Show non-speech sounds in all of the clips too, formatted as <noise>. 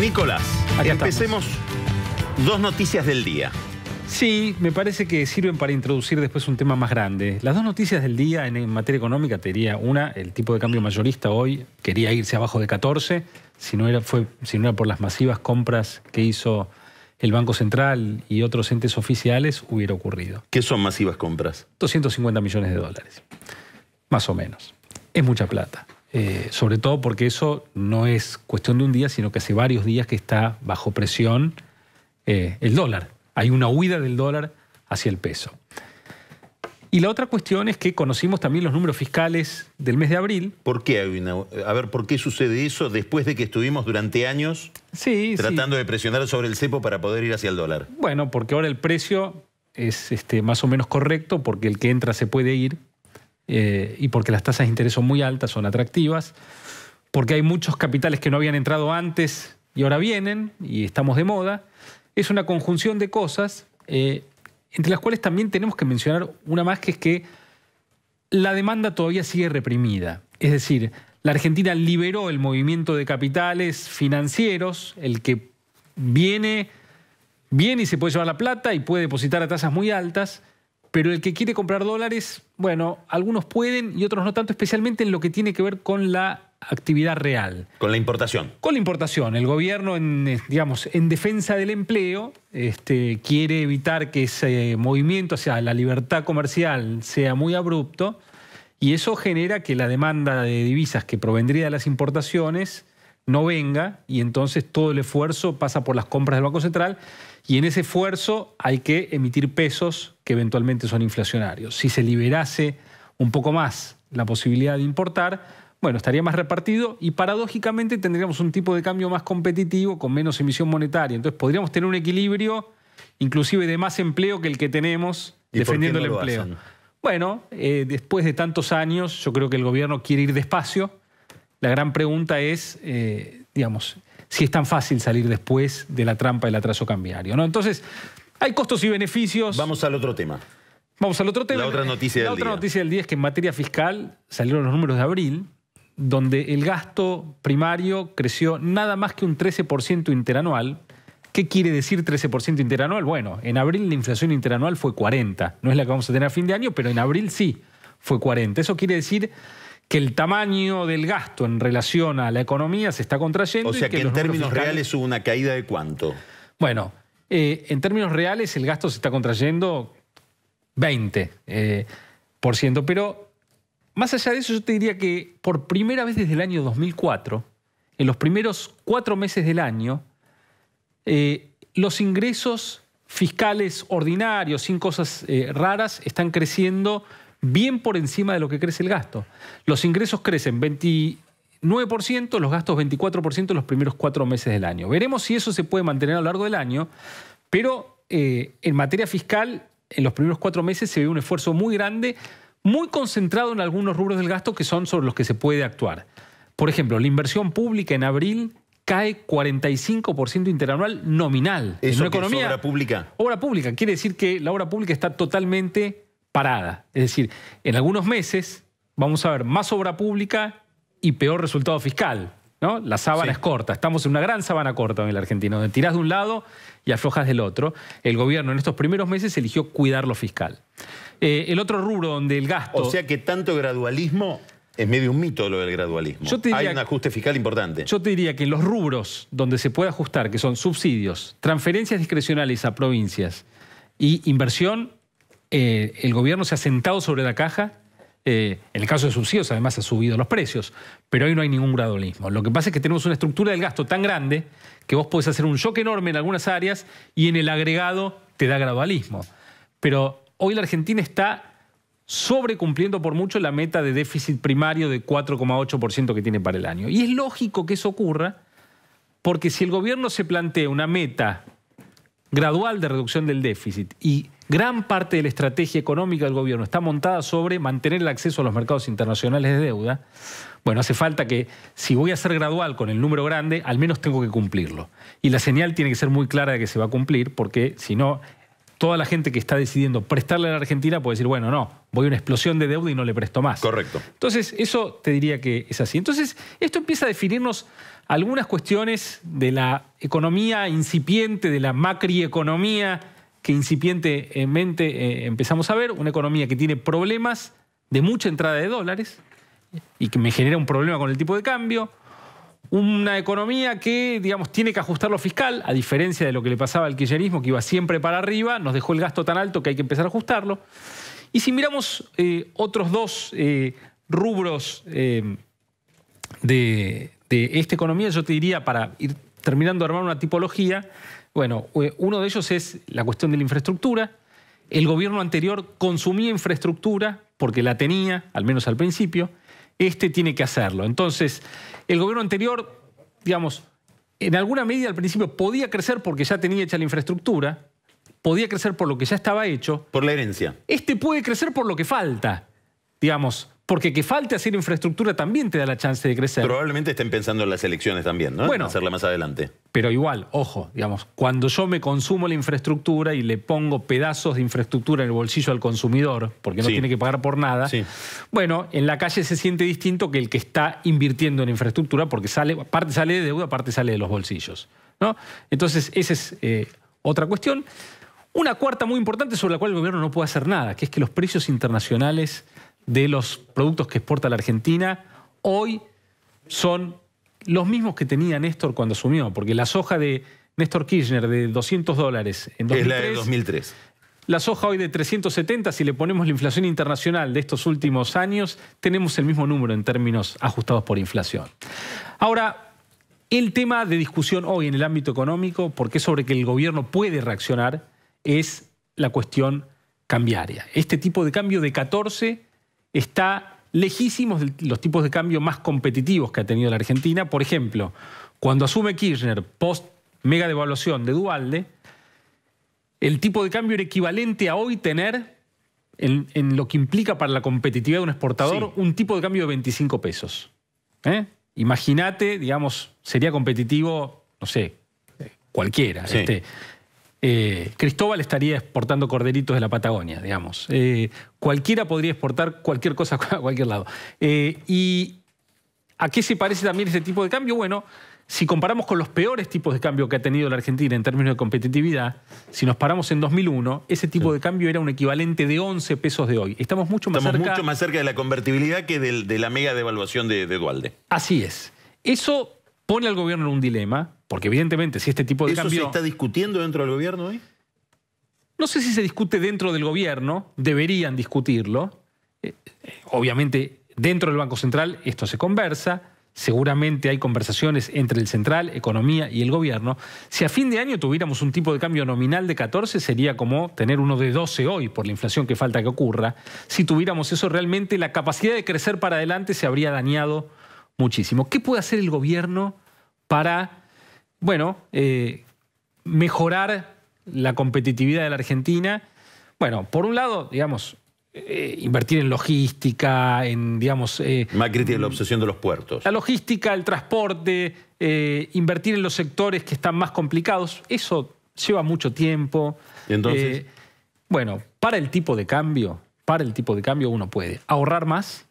Nicolás, empecemos dos noticias del día. Sí, me parece que sirven para introducir después un tema más grande. Las dos noticias del día en, materia económica te diría una, el tipo de cambio mayorista hoy quería irse abajo de 14, si no era, fue, si no era por las masivas compras que hizo el Banco Central y otros entes oficiales, hubiera ocurrido. ¿Qué son masivas compras? 250 millones de dólares, más o menos. Es mucha plata. Eh, sobre todo porque eso no es cuestión de un día, sino que hace varios días que está bajo presión eh, el dólar. Hay una huida del dólar hacia el peso. Y la otra cuestión es que conocimos también los números fiscales del mes de abril. ¿Por qué hay A ver, ¿por qué sucede eso después de que estuvimos durante años tratando de presionar sobre el cepo para poder ir hacia el dólar? Bueno, porque ahora el precio es este, más o menos correcto, porque el que entra se puede ir, eh, y porque las tasas de interés son muy altas, son atractivas, porque hay muchos capitales que no habían entrado antes y ahora vienen y estamos de moda. Es una conjunción de cosas, eh, entre las cuales también tenemos que mencionar una más que es que la demanda todavía sigue reprimida. Es decir, la Argentina liberó el movimiento de capitales financieros, el que viene, viene y se puede llevar la plata y puede depositar a tasas muy altas, pero el que quiere comprar dólares, bueno, algunos pueden y otros no tanto, especialmente en lo que tiene que ver con la actividad real. Con la importación. Con la importación. El gobierno, en, eh, digamos, en defensa del empleo, este, quiere evitar que ese movimiento sea la libertad comercial sea muy abrupto y eso genera que la demanda de divisas que provendría de las importaciones no venga y entonces todo el esfuerzo pasa por las compras del Banco Central y en ese esfuerzo hay que emitir pesos que eventualmente son inflacionarios. Si se liberase un poco más la posibilidad de importar, bueno, estaría más repartido y paradójicamente tendríamos un tipo de cambio más competitivo con menos emisión monetaria. Entonces podríamos tener un equilibrio inclusive de más empleo que el que tenemos defendiendo el empleo. Bueno, eh, después de tantos años yo creo que el gobierno quiere ir despacio la gran pregunta es, eh, digamos, si es tan fácil salir después de la trampa del atraso cambiario. ¿no? Entonces, hay costos y beneficios. Vamos al otro tema. Vamos al otro tema. La otra eh, noticia del día. La otra noticia del día es que en materia fiscal salieron los números de abril, donde el gasto primario creció nada más que un 13% interanual. ¿Qué quiere decir 13% interanual? Bueno, en abril la inflación interanual fue 40. No es la que vamos a tener a fin de año, pero en abril sí fue 40. Eso quiere decir que el tamaño del gasto en relación a la economía se está contrayendo. O sea, que, en términos reales hubo una caída de cuánto? Bueno, eh, en términos reales el gasto se está contrayendo 20%, eh, pero más allá de eso yo te diría que por primera vez desde el año 2004, en los primeros cuatro meses del año, eh, los ingresos fiscales ordinarios, sin cosas raras, están creciendo bien por encima de lo que crece el gasto. Los ingresos crecen 29%, los gastos 24% en los primeros cuatro meses del año. Veremos si eso se puede mantener a lo largo del año, pero eh, en materia fiscal, en los primeros cuatro meses se ve un esfuerzo muy grande, muy concentrado en algunos rubros del gasto que son sobre los que se puede actuar. Por ejemplo, la inversión pública en abril cae 45% interanual nominal. Es una economía, obra pública? Obra pública. Quiere decir que la obra pública está totalmente parada. Es decir, en algunos meses vamos a ver más obra pública y peor resultado fiscal. ¿no? La sábana es corta, estamos en una gran sábana corta en el argentino, donde tirás de un lado y aflojas del otro. El gobierno en estos primeros meses eligió cuidar lo fiscal. Eh, el otro rubro donde el gasto... O sea que tanto gradualismo es medio un mito lo del gradualismo. Hay un ajuste fiscal importante. Yo te diría que en los rubros donde se puede ajustar, que son subsidios, transferencias discrecionales a provincias y inversión, eh, el gobierno se ha sentado sobre la caja. Eh, en el caso de subsidios, además, ha subido los precios, pero hoy no hay ningún gradualismo. Lo que pasa es que tenemos una estructura del gasto tan grande que vos podés hacer un shock enorme en algunas áreas y en el agregado te da gradualismo. Pero hoy la Argentina está sobrecumpliendo por mucho la meta de déficit primario de 4,8% que tiene para el año. Y es lógico que eso ocurra, porque si el gobierno se plantea una meta gradual de reducción del déficit y Gran parte de la estrategia económica del gobierno está montada sobre mantener el acceso a los mercados internacionales de deuda. Bueno, hace falta que si voy a ser gradual con el número grande, al menos tengo que cumplirlo. Y la señal tiene que ser muy clara de que se va a cumplir, porque si no, toda la gente que está decidiendo prestarle a la Argentina puede decir, bueno, no, voy a una explosión de deuda y no le presto más. Correcto. Entonces, eso te diría que es así. Entonces, esto empieza a definirnos algunas cuestiones de la economía incipiente, de la macroeconomía, que incipientemente eh, empezamos a ver, una economía que tiene problemas de mucha entrada de dólares y que me genera un problema con el tipo de cambio, una economía que, digamos, tiene que ajustar lo fiscal, a diferencia de lo que le pasaba al kirchnerismo, que iba siempre para arriba, nos dejó el gasto tan alto que hay que empezar a ajustarlo. Y si miramos eh, otros dos eh, rubros de, de, esta economía, yo te diría, para ir terminando de armar una tipología, bueno, uno de ellos es la cuestión de la infraestructura. El gobierno anterior consumía infraestructura porque la tenía, al menos al principio. Este tiene que hacerlo. Entonces, el gobierno anterior, digamos, en alguna medida al principio podía crecer porque ya tenía hecha la infraestructura, podía crecer por lo que ya estaba hecho. Por la herencia. Este puede crecer por lo que falta. Digamos, porque que falte hacer infraestructura también te da la chance de crecer. Probablemente estén pensando en las elecciones también, ¿no? Bueno. Hacerla más adelante. Pero igual, ojo, digamos, cuando yo me consumo la infraestructura y le pongo pedazos de infraestructura en el bolsillo al consumidor, porque no tiene que pagar por nada, bueno, en la calle se siente distinto que el que está invirtiendo en infraestructura, porque parte sale de deuda, parte sale de los bolsillos. ¿no? Entonces, esa es eh, otra cuestión. Una cuarta muy importante sobre la cual el gobierno no puede hacer nada, que es que los precios internacionales de los productos que exporta la Argentina hoy son los mismos que tenía Néstor cuando asumió, porque la soja de Néstor Kirchner de 200 dólares en 2003... Es la de 2003. La soja hoy de 370, si le ponemos la inflación internacional de estos últimos años, tenemos el mismo número en términos ajustados por inflación. Ahora, el tema de discusión hoy en el ámbito económico, porque es sobre que el gobierno puede reaccionar, es la cuestión cambiaria. Este tipo de cambio de 14 está lejísimos de los tipos de cambio más competitivos que ha tenido la Argentina. Por ejemplo, cuando asume Kirchner post mega devaluación de Dualde, el tipo de cambio era equivalente a hoy tener, en, lo que implica para la competitividad de un exportador, un tipo de cambio de 25 pesos. ¿eh? Imagínate, digamos, sería competitivo, no sé, cualquiera. Este, eh, Cristóbal estaría exportando corderitos de la Patagonia, digamos. Eh, cualquiera podría exportar cualquier cosa <laughs> a cualquier lado. Eh, ¿Y a qué se parece también ese tipo de cambio? Bueno, si comparamos con los peores tipos de cambio que ha tenido la Argentina en términos de competitividad, si nos paramos en 2001, ese tipo de cambio era un equivalente de 11 pesos de hoy. Estamos mucho más, cerca... de la convertibilidad que de la mega devaluación de, de Dualde. Así es. Eso pone al gobierno en un dilema, porque evidentemente si este tipo de ¿Eso cambio... se está discutiendo dentro del gobierno hoy? No sé si se discute dentro del gobierno, deberían discutirlo. Eh, eh, obviamente, dentro del Banco Central esto se conversa, seguramente hay conversaciones entre el central, economía y el gobierno. Si a fin de año tuviéramos un tipo de cambio nominal de 14, sería como tener uno de 12 hoy por la inflación que falta que ocurra. Si tuviéramos eso realmente, la capacidad de crecer para adelante se habría dañado muchísimo. ¿Qué puede hacer el gobierno para, bueno, eh, mejorar la competitividad de la Argentina? Bueno, por un lado, digamos, eh, invertir en logística, en, digamos... Eh, crítica la obsesión de los puertos. La logística, el transporte, eh, invertir en los sectores que están más complicados, eso lleva mucho tiempo. ¿Y entonces? bueno, para el tipo de cambio, para el tipo de cambio uno puede ahorrar más,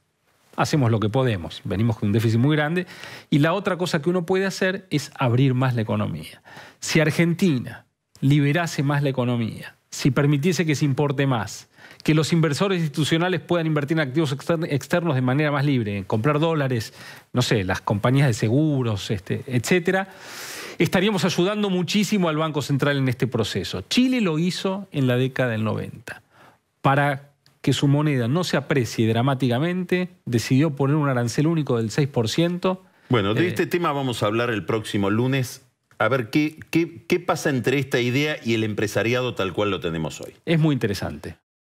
hacemos lo que podemos, venimos con un déficit muy grande, y la otra cosa que uno puede hacer es abrir más la economía. Si Argentina liberase más la economía, si permitiese que se importe más, que los inversores institucionales puedan invertir en activos externos de manera más libre, en comprar dólares, no sé, las compañías de seguros, este, etcétera, estaríamos ayudando muchísimo al Banco Central en este proceso. Chile lo hizo en la década del 90 para que su moneda no se aprecie dramáticamente, decidió poner un arancel único del 6%. Bueno, de eh, este tema vamos a hablar el próximo lunes. A ver, ¿qué, qué, pasa entre esta idea y el empresariado tal cual lo tenemos hoy? Es muy interesante.